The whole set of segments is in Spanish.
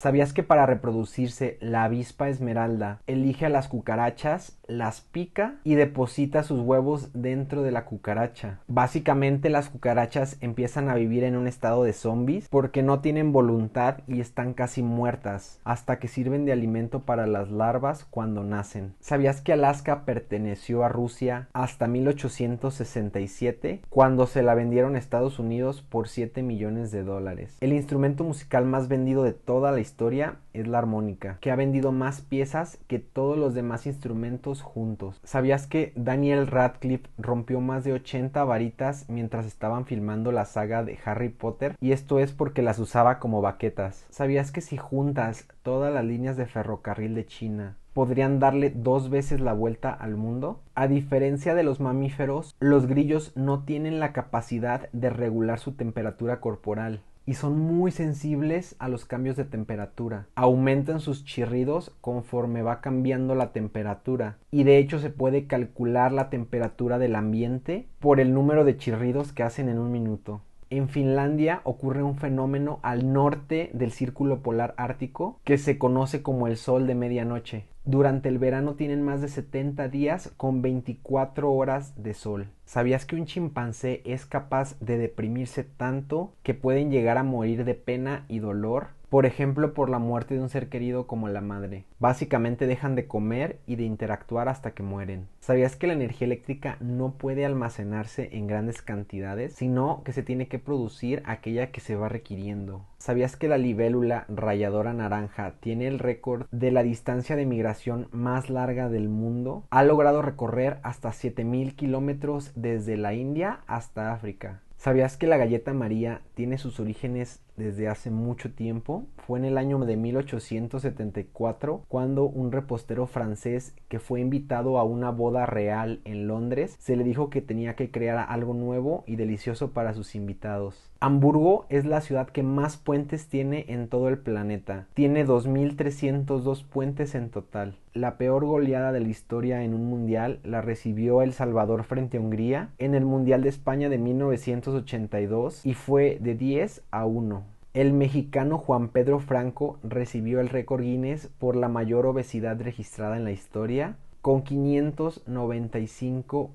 ¿Sabías que para reproducirse la avispa esmeralda elige a las cucarachas, las pica y deposita sus huevos dentro de la cucaracha? Básicamente las cucarachas empiezan a vivir en un estado de zombies porque no tienen voluntad y están casi muertas hasta que sirven de alimento para las larvas cuando nacen. ¿Sabías que Alaska perteneció a Rusia hasta 1867 cuando se la vendieron a Estados Unidos por 7 millones de dólares? El instrumento musical más vendido de toda la historia es la armónica, que ha vendido más piezas que todos los demás instrumentos juntos. ¿Sabías que Daniel Radcliffe rompió más de 80 varitas mientras estaban filmando la saga de Harry Potter? Y esto es porque las usaba como baquetas. ¿Sabías que si juntas todas las líneas de ferrocarril de China, podrían darle dos veces la vuelta al mundo. A diferencia de los mamíferos, los grillos no tienen la capacidad de regular su temperatura corporal y son muy sensibles a los cambios de temperatura. Aumentan sus chirridos conforme va cambiando la temperatura y de hecho se puede calcular la temperatura del ambiente por el número de chirridos que hacen en un minuto en Finlandia ocurre un fenómeno al norte del círculo polar ártico que se conoce como el sol de medianoche. Durante el verano tienen más de 70 días con 24 horas de sol. ¿Sabías que un chimpancé es capaz de deprimirse tanto que pueden llegar a morir de pena y dolor por ejemplo por la muerte de un ser querido como la madre. Básicamente dejan de comer y de interactuar hasta que mueren. ¿Sabías que la energía eléctrica no puede almacenarse en grandes cantidades, sino que se tiene que producir aquella que se va requiriendo? ¿Sabías que la libélula rayadora naranja tiene el récord de la distancia de migración más larga del mundo? Ha logrado recorrer hasta 7.000 kilómetros desde la India hasta África. ¿Sabías que la galleta María tiene sus orígenes desde hace mucho tiempo. Fue en el año de 1874 cuando un repostero francés que fue invitado a una boda real en Londres se le dijo que tenía que crear algo nuevo y delicioso para sus invitados. Hamburgo es la ciudad que más puentes tiene en todo el planeta. Tiene 2.302 puentes en total. La peor goleada de la historia en un mundial la recibió El Salvador frente a Hungría en el Mundial de España de 1982 y fue de 10 a 1. El mexicano Juan Pedro Franco recibió el récord Guinness por la mayor obesidad registrada en la historia, con 595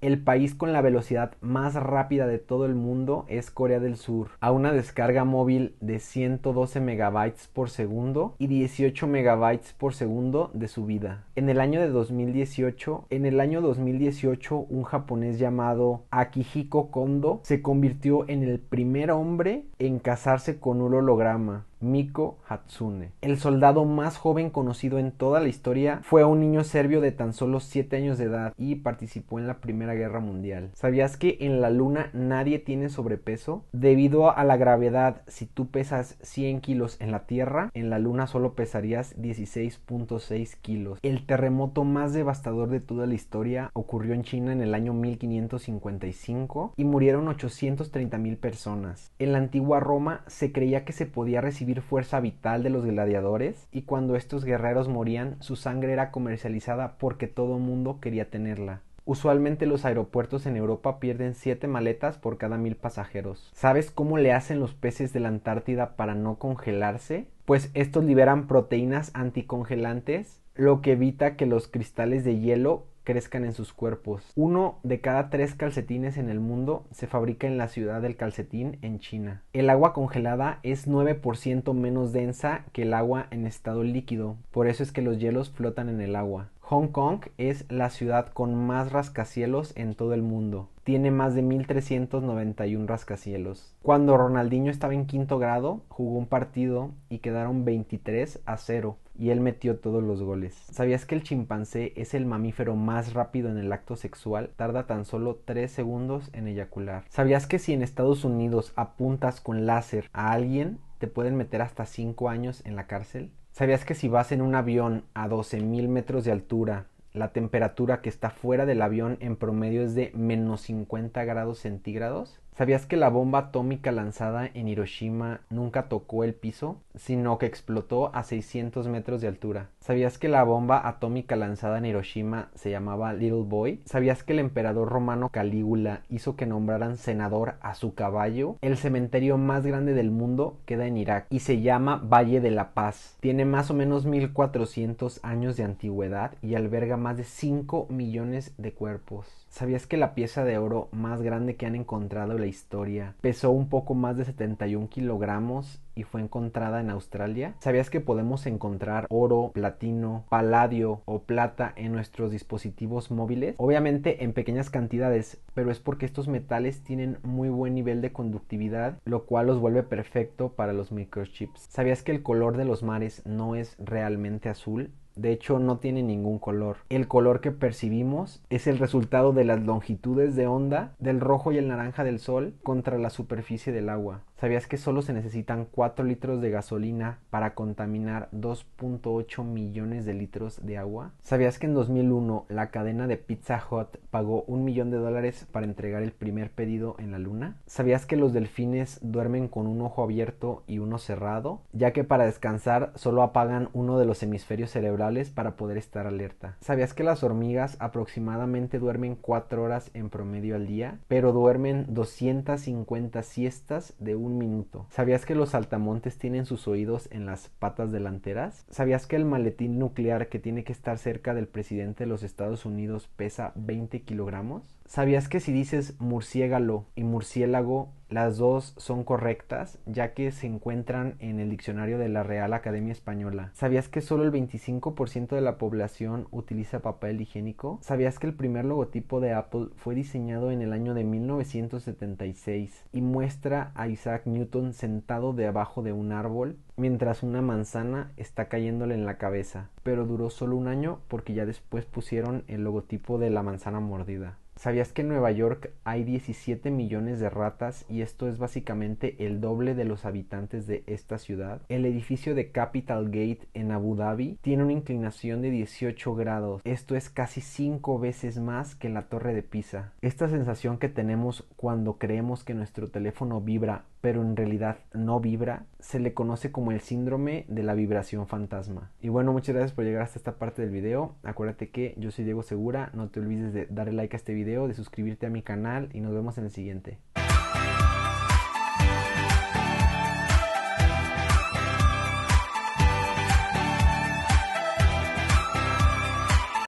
el país con la velocidad más rápida de todo el mundo es Corea del Sur, a una descarga móvil de 112 megabytes por segundo y 18 megabytes por segundo de subida. En el año de 2018, en el año 2018, un japonés llamado Akihiko Kondo se convirtió en el primer hombre en casarse con un holograma. Miko Hatsune. El soldado más joven conocido en toda la historia fue un niño serbio de tan solo 7 años de edad y participó en la Primera Guerra Mundial. ¿Sabías que en la Luna nadie tiene sobrepeso? Debido a la gravedad, si tú pesas 100 kilos en la Tierra, en la Luna solo pesarías 16.6 kilos. El terremoto más devastador de toda la historia ocurrió en China en el año 1555 y murieron 830.000 personas. En la antigua Roma se creía que se podía recibir fuerza vital de los gladiadores y cuando estos guerreros morían su sangre era comercializada porque todo mundo quería tenerla. Usualmente los aeropuertos en Europa pierden 7 maletas por cada mil pasajeros. ¿Sabes cómo le hacen los peces de la Antártida para no congelarse? Pues estos liberan proteínas anticongelantes, lo que evita que los cristales de hielo crezcan en sus cuerpos. Uno de cada tres calcetines en el mundo se fabrica en la ciudad del calcetín en China. El agua congelada es 9% menos densa que el agua en estado líquido, por eso es que los hielos flotan en el agua. Hong Kong es la ciudad con más rascacielos en todo el mundo. Tiene más de 1.391 rascacielos. Cuando Ronaldinho estaba en quinto grado, jugó un partido y quedaron 23 a 0 y él metió todos los goles. ¿Sabías que el chimpancé es el mamífero más rápido en el acto sexual? Tarda tan solo 3 segundos en eyacular. ¿Sabías que si en Estados Unidos apuntas con láser a alguien, te pueden meter hasta 5 años en la cárcel? ¿Sabías que si vas en un avión a 12.000 metros de altura, la temperatura que está fuera del avión en promedio es de menos 50 grados centígrados? ¿Sabías que la bomba atómica lanzada en Hiroshima nunca tocó el piso, sino que explotó a 600 metros de altura? ¿Sabías que la bomba atómica lanzada en Hiroshima se llamaba Little Boy? ¿Sabías que el emperador romano Calígula hizo que nombraran senador a su caballo? El cementerio más grande del mundo queda en Irak y se llama Valle de la Paz. Tiene más o menos 1400 años de antigüedad y alberga más de 5 millones de cuerpos. ¿Sabías que la pieza de oro más grande que han encontrado en la historia pesó un poco más de 71 kilogramos y fue encontrada en Australia? ¿Sabías que podemos encontrar oro, platino, paladio o plata en nuestros dispositivos móviles? Obviamente en pequeñas cantidades, pero es porque estos metales tienen muy buen nivel de conductividad, lo cual los vuelve perfecto para los microchips. ¿Sabías que el color de los mares no es realmente azul? De hecho, no tiene ningún color. El color que percibimos es el resultado de las longitudes de onda del rojo y el naranja del sol contra la superficie del agua. ¿Sabías que solo se necesitan 4 litros de gasolina para contaminar 2.8 millones de litros de agua? ¿Sabías que en 2001 la cadena de Pizza Hut pagó un millón de dólares para entregar el primer pedido en la luna? ¿Sabías que los delfines duermen con un ojo abierto y uno cerrado? Ya que para descansar solo apagan uno de los hemisferios cerebrales para poder estar alerta. ¿Sabías que las hormigas aproximadamente duermen cuatro horas en promedio al día, pero duermen 250 siestas de un minuto? ¿Sabías que los saltamontes tienen sus oídos en las patas delanteras? ¿Sabías que el maletín nuclear que tiene que estar cerca del presidente de los Estados Unidos pesa 20 kilogramos? ¿Sabías que si dices murciégalo y murciélago, las dos son correctas, ya que se encuentran en el diccionario de la Real Academia Española? ¿Sabías que solo el 25% de la población utiliza papel higiénico? ¿Sabías que el primer logotipo de Apple fue diseñado en el año de 1976 y muestra a Isaac Newton sentado debajo de un árbol mientras una manzana está cayéndole en la cabeza? Pero duró solo un año porque ya después pusieron el logotipo de la manzana mordida. ¿Sabías que en Nueva York hay 17 millones de ratas y esto es básicamente el doble de los habitantes de esta ciudad? El edificio de Capital Gate en Abu Dhabi tiene una inclinación de 18 grados. Esto es casi 5 veces más que la torre de Pisa. Esta sensación que tenemos cuando creemos que nuestro teléfono vibra pero en realidad no vibra, se le conoce como el síndrome de la vibración fantasma. Y bueno, muchas gracias por llegar hasta esta parte del video. Acuérdate que yo soy Diego Segura, no te olvides de darle like a este video de suscribirte a mi canal y nos vemos en el siguiente.